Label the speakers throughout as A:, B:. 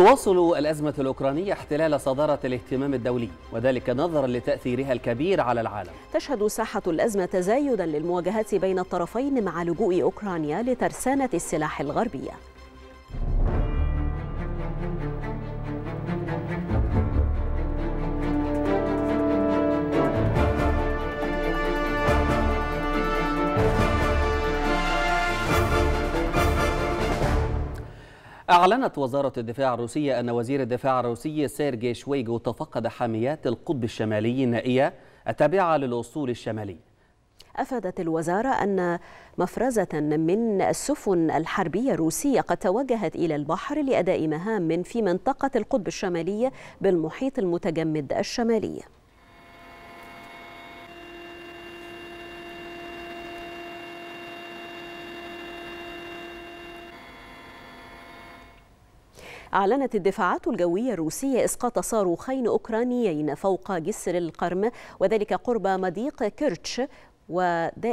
A: تواصل الأزمة الأوكرانية احتلال صدارة الاهتمام الدولي وذلك نظرا لتأثيرها الكبير على العالم
B: تشهد ساحة الأزمة تزايدا للمواجهات بين الطرفين مع لجوء أوكرانيا لترسانة السلاح الغربية
A: أعلنت وزارة الدفاع الروسية أن وزير الدفاع الروسي سيرجي شويجو تفقد حاميات القطب الشمالي النائية التابعة للأسطول الشمالي
B: أفادت الوزارة أن مفرزة من السفن الحربية الروسية قد توجهت إلى البحر لأداء مهام في منطقة القطب الشمالي بالمحيط المتجمد الشمالي أعلنت الدفاعات الجوية الروسية إسقاط صاروخين أوكرانيين فوق جسر القرم وذلك قرب مضيق كيرتش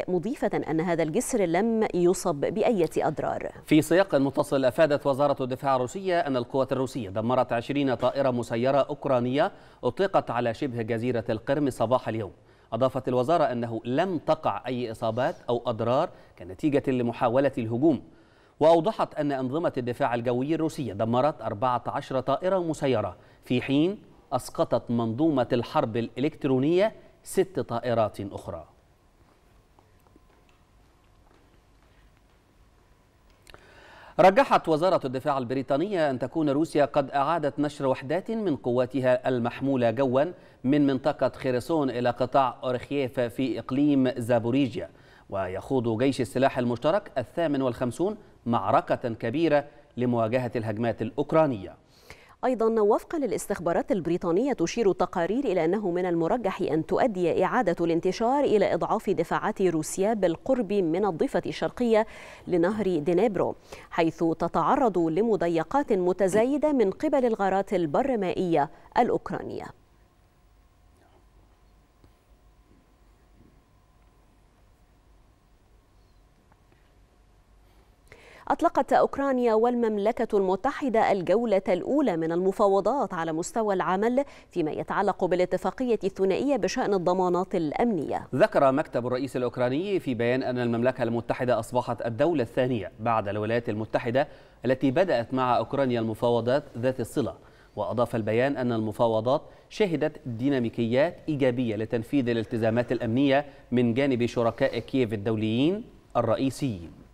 B: مضيفة أن هذا الجسر لم يصب بأية أضرار
A: في سياق متصل أفادت وزارة الدفاع الروسية أن القوات الروسية دمرت 20 طائرة مسيرة أوكرانية أطلقت على شبه جزيرة القرم صباح اليوم أضافت الوزارة أنه لم تقع أي إصابات أو أضرار كنتيجة لمحاولة الهجوم وأوضحت أن أنظمة الدفاع الجوي الروسية دمرت 14 طائرة مسيرة في حين أسقطت منظومة الحرب الإلكترونية ست طائرات أخرى رجحت وزارة الدفاع البريطانية أن تكون روسيا قد أعادت نشر وحدات من قواتها المحمولة جوا من منطقة خيرسون إلى قطاع أورخييف في إقليم زابوريجيا ويخوض جيش السلاح المشترك الثامن والخمسون معركة كبيرة لمواجهة الهجمات الأوكرانية
B: أيضا وفقا للاستخبارات البريطانية تشير التقارير إلى أنه من المرجح أن تؤدي إعادة الانتشار إلى إضعاف دفاعات روسيا بالقرب من الضفة الشرقية لنهر دينيبرو حيث تتعرض لمضيقات متزايدة من قبل الغارات البرمائية الأوكرانية أطلقت أوكرانيا والمملكة المتحدة الجولة الأولى من المفاوضات على مستوى العمل فيما يتعلق بالاتفاقية الثنائية بشأن الضمانات الأمنية
A: ذكر مكتب الرئيس الأوكراني في بيان أن المملكة المتحدة أصبحت الدولة الثانية بعد الولايات المتحدة التي بدأت مع أوكرانيا المفاوضات ذات الصلة وأضاف البيان أن المفاوضات شهدت ديناميكيات إيجابية لتنفيذ الالتزامات الأمنية من جانب شركاء كييف الدوليين الرئيسيين